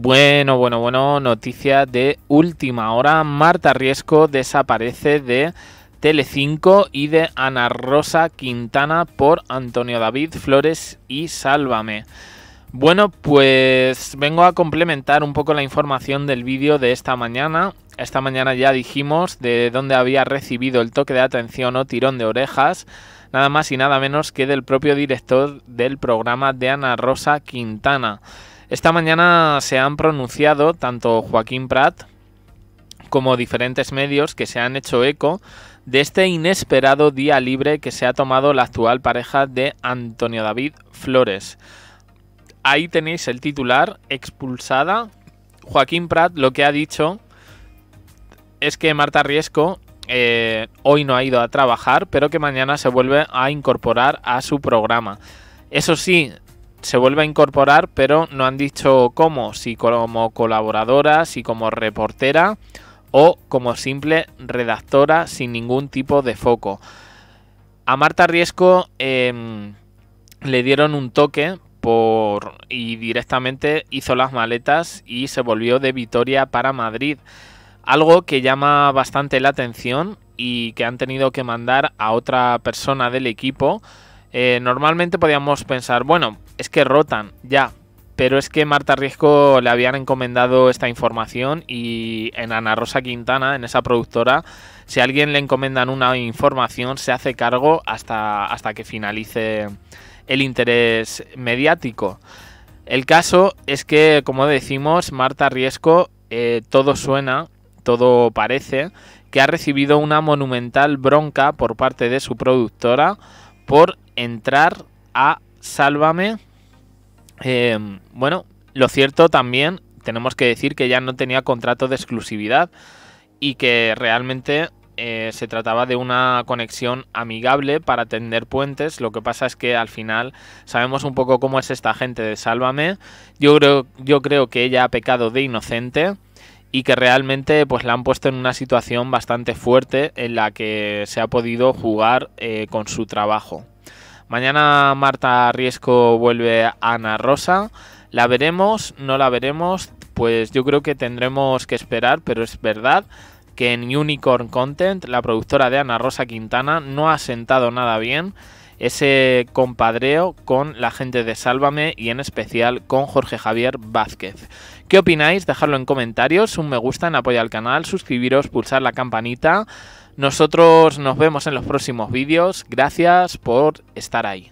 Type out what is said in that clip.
Bueno, bueno, bueno, noticia de última hora. Marta Riesco desaparece de Telecinco y de Ana Rosa Quintana por Antonio David Flores y Sálvame. Bueno, pues vengo a complementar un poco la información del vídeo de esta mañana. Esta mañana ya dijimos de dónde había recibido el toque de atención o tirón de orejas, nada más y nada menos que del propio director del programa de Ana Rosa Quintana. Esta mañana se han pronunciado tanto Joaquín Prat como diferentes medios que se han hecho eco de este inesperado día libre que se ha tomado la actual pareja de Antonio David Flores. Ahí tenéis el titular, expulsada. Joaquín Prat lo que ha dicho es que Marta Riesco eh, hoy no ha ido a trabajar, pero que mañana se vuelve a incorporar a su programa. Eso sí, se vuelve a incorporar, pero no han dicho cómo, si como colaboradora, si como reportera o como simple redactora sin ningún tipo de foco. A Marta Riesco em, le dieron un toque por, y directamente hizo las maletas y se volvió de Vitoria para Madrid. Algo que llama bastante la atención y que han tenido que mandar a otra persona del equipo eh, normalmente podíamos pensar, bueno, es que rotan, ya. Pero es que Marta Riesco le habían encomendado esta información y en Ana Rosa Quintana, en esa productora, si a alguien le encomendan una información, se hace cargo hasta, hasta que finalice el interés mediático. El caso es que, como decimos, Marta Riesco, eh, todo suena, todo parece, que ha recibido una monumental bronca por parte de su productora por entrar a Sálvame. Em, bueno, lo cierto también, tenemos que decir que ya no tenía contrato de exclusividad y que realmente eh, se trataba de una conexión amigable para tender puentes. Lo que pasa es que al final sabemos un poco cómo es esta gente de Sálvame. Yo creo, yo creo que ella ha pecado de inocente y que realmente pues la han puesto en una situación bastante fuerte en la que se ha podido jugar eh, con su trabajo. Mañana Marta Riesco vuelve a Ana Rosa. ¿La veremos? ¿No la veremos? Pues yo creo que tendremos que esperar, pero es verdad que en Unicorn Content, la productora de Ana Rosa Quintana, no ha sentado nada bien ese compadreo con la gente de Sálvame y en especial con Jorge Javier Vázquez. ¿Qué opináis? Dejadlo en comentarios, un me gusta en apoyo al canal, suscribiros, pulsar la campanita. Nosotros nos vemos en los próximos vídeos. Gracias por estar ahí.